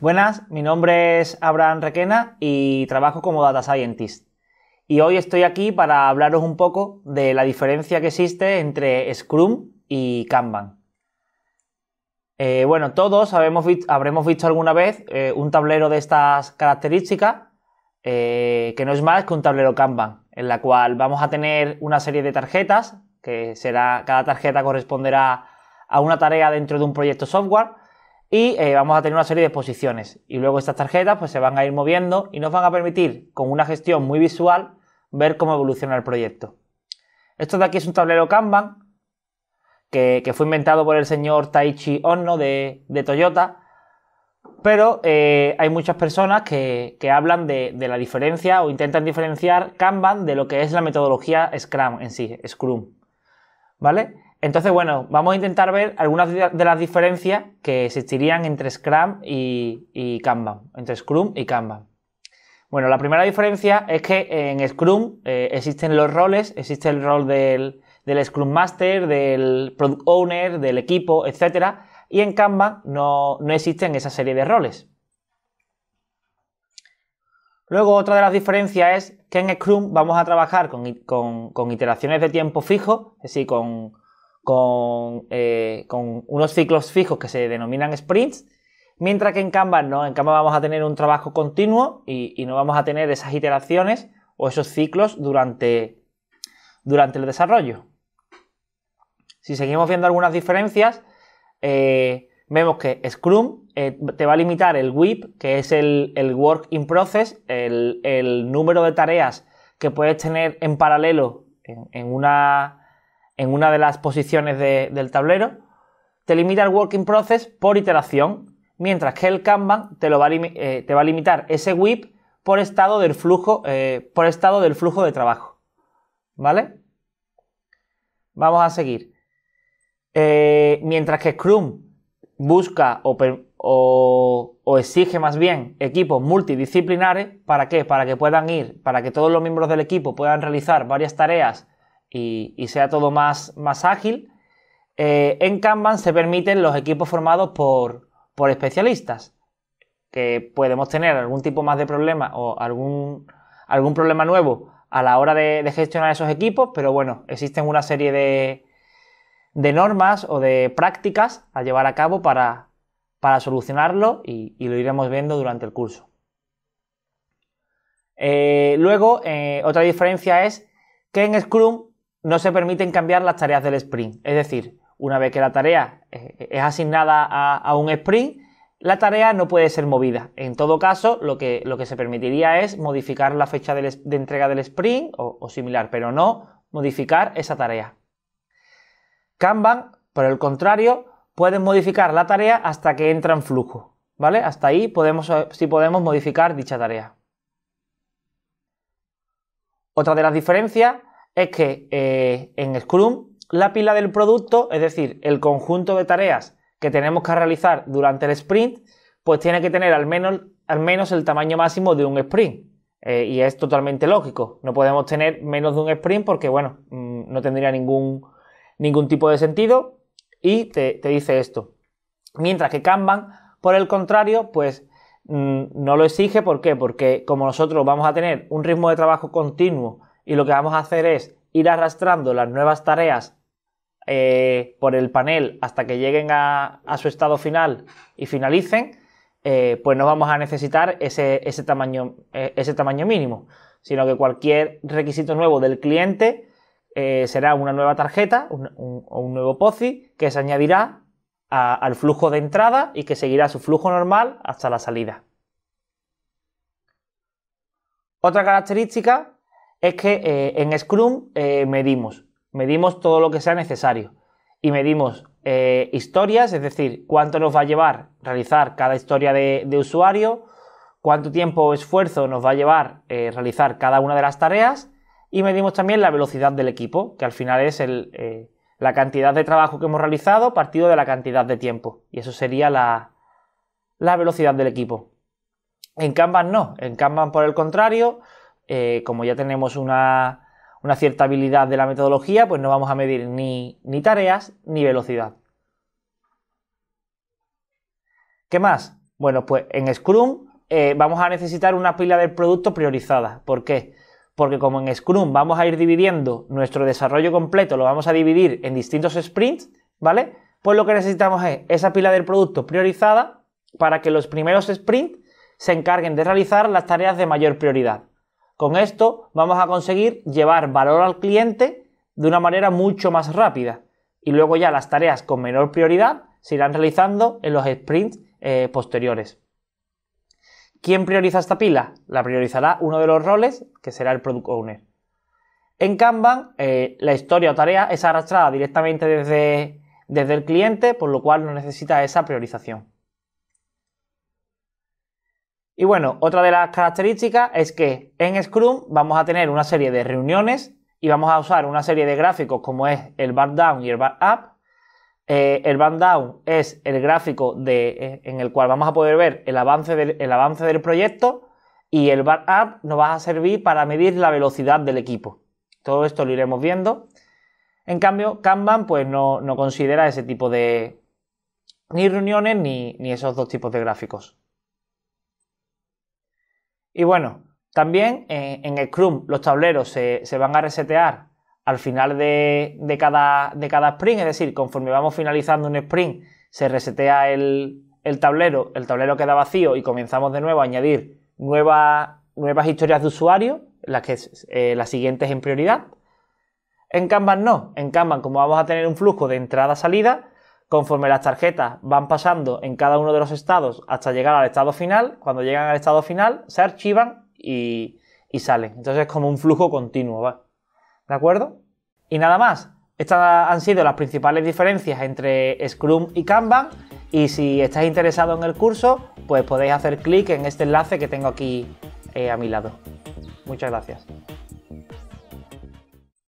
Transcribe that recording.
Buenas, mi nombre es Abraham Requena y trabajo como Data Scientist. Y hoy estoy aquí para hablaros un poco de la diferencia que existe entre Scrum y Kanban. Eh, bueno, todos habremos visto alguna vez eh, un tablero de estas características, eh, que no es más que un tablero Kanban, en la cual vamos a tener una serie de tarjetas, que será, cada tarjeta corresponderá a una tarea dentro de un proyecto software, y eh, vamos a tener una serie de posiciones Y luego estas tarjetas pues, se van a ir moviendo y nos van a permitir, con una gestión muy visual, ver cómo evoluciona el proyecto. Esto de aquí es un tablero Kanban que, fue inventado por el señor Taichi Onno de, Toyota, pero eh, hay muchas personas que, hablan de, de, la diferencia o intentan diferenciar Kanban de lo que es la metodología Scrum en sí, Scrum. ¿Vale? Entonces, bueno, vamos a intentar ver algunas de las diferencias que existirían entre Scrum y, y Kanban, entre Scrum y Kanban. Bueno, la primera diferencia es que en Scrum eh, existen los roles, existe el rol del, Scrum Master, del Product Owner, del equipo, etc. Y en Kanban no, existen esa serie de roles. Luego, otra de las diferencias es que en Scrum vamos a trabajar con, con iteraciones de tiempo fijo, es decir, con, eh, con, unos ciclos fijos que se denominan sprints, mientras que en Canva no, en Canva vamos a tener un trabajo continuo y, no vamos a tener esas iteraciones o esos ciclos durante, durante el desarrollo. Si seguimos viendo algunas diferencias, eh, vemos que Scrum eh, te va a limitar el WIP, que es el, Work in Process, el, número de tareas que puedes tener en paralelo en, una, en una de las posiciones del tablero, te limita el working process por iteración, mientras que el Kanban te, lo va, a eh, limitar ese WIP por estado del flujo, eh, por estado del flujo de trabajo. ¿Vale? Vamos a seguir. Eh, mientras que Scrum busca o, o, exige más bien equipos multidisciplinares, ¿para qué? Para que puedan ir, para que todos los miembros del equipo puedan realizar varias tareas y, sea todo más, más ágil. Eh, en Kanban se permiten los equipos formados por, especialistas, que podemos tener algún tipo más de problema o algún, algún problema nuevo a la hora de, gestionar esos equipos, pero bueno, existen una serie de, normas o de prácticas a llevar a cabo para, solucionarlo y, lo iremos viendo durante el curso. Eh, luego, eh, otra diferencia es que en Scrum no se permiten cambiar las tareas del sprint. Es decir, una vez que la tarea eh, es asignada a, un sprint, la tarea no puede ser movida. En todo caso, lo que, lo que se permitiría es modificar la fecha de entrega del sprint o, similar, pero no modificar esa tarea. Kanban, por el contrario, puede modificar la tarea hasta que entra en flujo. ¿Vale? Hasta ahí podemos, sí podemos modificar dicha tarea. Otra de las diferencias es que eh, en Scrum la pila del producto, es decir, el conjunto de tareas que tenemos que realizar durante el sprint, pues tiene que tener al menos, al menos el tamaño máximo de un sprint. Eh, y es totalmente lógico. No podemos tener menos de un sprint porque, bueno, mm, no tendría ningún, tipo de sentido. Y te, dice esto. Mientras que Kanban, por el contrario, pues mm, no lo exige. ¿Por qué? Porque como nosotros vamos a tener un ritmo de trabajo continuo y lo que vamos a hacer es ir arrastrando las nuevas tareas eh, por el panel hasta que lleguen a, su estado final y finalicen, eh, pues no vamos a necesitar ese, tamaño, eh, ese, tamaño, mínimo, sino que cualquier requisito nuevo del cliente será una nueva tarjeta o un, nuevo pozi que se añadirá al flujo de entrada y que seguirá su flujo normal hasta la salida. Otra característica es que eh, en Scrum eh, medimos, medimos todo lo que sea necesario y medimos eh, historias, es decir, cuánto nos va a llevar realizar cada historia de, usuario, cuánto tiempo o esfuerzo nos va a llevar realizar cada una de las tareas y medimos también la velocidad del equipo, que al final es la cantidad de trabajo que hemos realizado partido de la cantidad de tiempo y eso sería la, la velocidad del equipo. En Kanban no, en Kanban por el contrario, eh, como ya tenemos una, cierta habilidad de la metodología, pues no vamos a medir ni, ni tareas ni velocidad. ¿Qué más? Bueno, pues en Scrum eh, vamos a necesitar una pila del producto priorizada. ¿Por qué? Porque como en Scrum vamos a ir dividiendo nuestro desarrollo completo, lo vamos a dividir en distintos sprints, ¿vale? Pues lo que necesitamos es esa pila del producto priorizada para que los primeros sprints se encarguen de realizar las tareas de mayor prioridad. Con esto vamos a conseguir llevar valor al cliente de una manera mucho más rápida y luego ya las tareas con menor prioridad se irán realizando en los sprints eh, posteriores. ¿Quién prioriza esta pila? La priorizará uno de los roles que será el Product Owner. En Kanban, eh, la historia o tarea es arrastrada directamente desde el cliente, por lo cual no necesita esa priorización. Y bueno, otra de las características es que en Scrum vamos a tener una serie de reuniones y vamos a usar una serie de gráficos como es el bar down y el bar up. Eh, el bar down es el gráfico eh, en el cual vamos a poder ver el avance, del, avance del proyecto y el bar up nos va a servir para medir la velocidad del equipo. Todo esto lo iremos viendo. En cambio, Kanban pues, no, considera ese tipo de ni reuniones ni esos dos tipos de gráficos. Y bueno, también en, el Scrum los tableros se, van a resetear al final de, cada, de sprint, es decir, conforme vamos finalizando un sprint, se resetea el, tablero, el tablero queda vacío y comenzamos de nuevo a añadir nuevas historias de usuario, las, que, eh, las siguientes en prioridad. En Kanban no, en Kanban como vamos a tener un flujo de entrada-salida, Conforme las tarjetas van pasando en cada uno de los estados hasta llegar al estado final, cuando llegan al estado final se archivan y, y salen. Entonces es como un flujo continuo, ¿va? ¿De acuerdo? Y nada más. Estas han sido las principales diferencias entre Scrum y Kanban. Y si estáis interesados en el curso, pues podéis hacer clic en este enlace que tengo aquí eh, a mi lado. Muchas gracias.